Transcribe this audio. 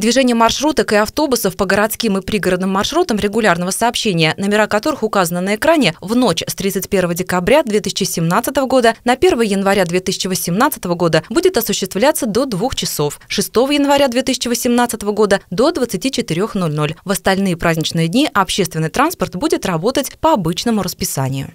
Движение маршруток и автобусов по городским и пригородным маршрутам регулярного сообщения, номера которых указаны на экране, в ночь с 31 декабря 2017 года на 1 января 2018 года будет осуществляться до 2 часов, 6 января 2018 года до 24.00. В остальные праздничные дни общественный транспорт будет работать по обычному расписанию.